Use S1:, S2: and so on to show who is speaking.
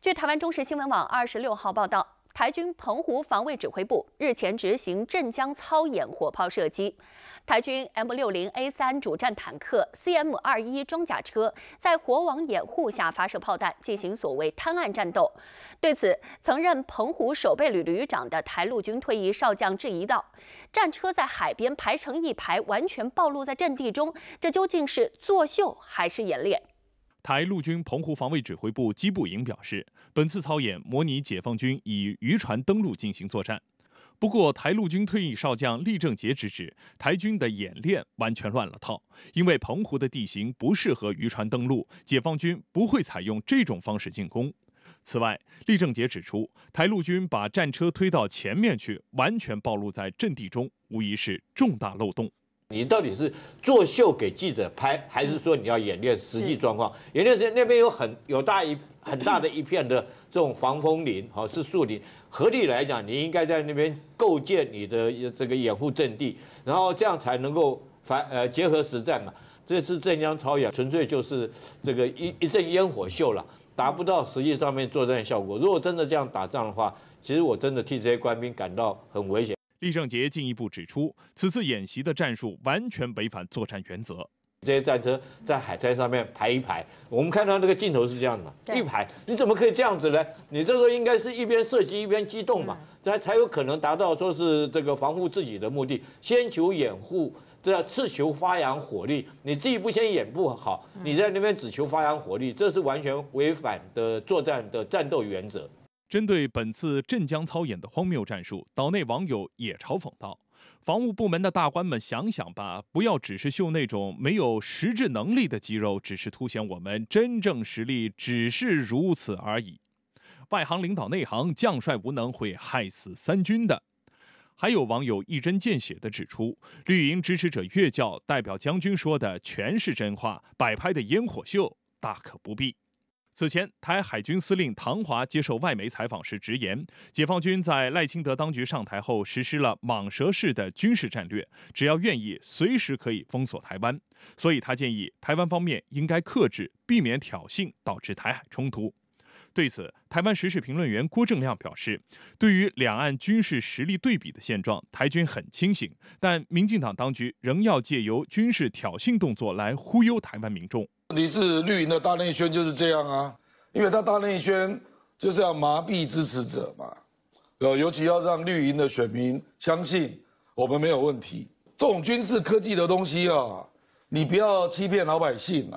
S1: 据台湾中时新闻网二十六号报道，台军澎湖防卫指挥部日前执行镇江操演火炮射击，台军 M 六零 A 三主战坦克、CM 二一装甲车在火网掩护下发射炮弹，进行所谓滩岸战斗。对此，曾任澎湖守备旅旅长的台陆军退役少将质疑道：“战车在海边排成一排，完全暴露在阵地中，这究竟是作秀还是演练？”
S2: 台陆军澎湖防卫指挥部机步营表示，本次操演模拟解放军以渔船登陆进行作战。不过，台陆军退役少将厉正杰直指台军的演练完全乱了套，因为澎湖的地形不适合渔船登陆，解放军不会采用这种方式进攻。此外，厉正杰指出，台陆军把战车推到前面去，完全暴露在阵地中，无疑是重大漏洞。你到底是作秀给记者
S3: 拍，还是说你要演练实际状况？演练时那边有很有大一很大的一片的这种防风林，好是树林。合理来讲，你应该在那边构建你的这个掩护阵地，然后这样才能够反呃结合实战嘛。这次镇江超演纯粹就是这个一一阵烟火秀了，达不到实际上面
S2: 作战效果。如果真的这样打仗的话，其实我真的替这些官兵感到很危险。厉声杰进一步指出，此次演习的战术完全违反作战原则。这些战车在海滩上面排一排，我们看到那个镜头是这样的，一排，你怎么可以这
S3: 样子呢？你这时候应该是一边射击一边机动嘛，才才有可能达到说是这个防护自己的目的，先求掩护，这叫次求发扬火力。你自己不先掩护好，你在那边只求发扬火力，这是完全违反的作战的
S2: 战斗原则。针对本次镇江操演的荒谬战术，岛内网友也嘲讽道：“防务部门的大官们想想吧，不要只是秀那种没有实质能力的肌肉，只是凸显我们真正实力，只是如此而已。”外行领导内行，将帅无能会害死三军的。还有网友一针见血地指出：“绿营支持者越教代表将军说的全是真话，摆拍的烟火秀大可不必。”此前，台海军司令唐华接受外媒采访时直言，解放军在赖清德当局上台后实施了蟒蛇式的军事战略，只要愿意，随时可以封锁台湾。所以他建议台湾方面应该克制，避免挑衅，导致台海冲突。对此，台湾时事评论员郭正亮表示，对于两岸军事实力对比的现状，台军很清醒，但民进党当局仍要借由军事挑衅动作来忽悠台湾民众。
S3: 问题是绿营的大内宣就是这样啊，因为他大内宣就是要麻痹支持者嘛，呃，尤其要让绿营的选民相信我们没有问题，这种军事科技的东西啊，你不要欺骗老百姓。啊。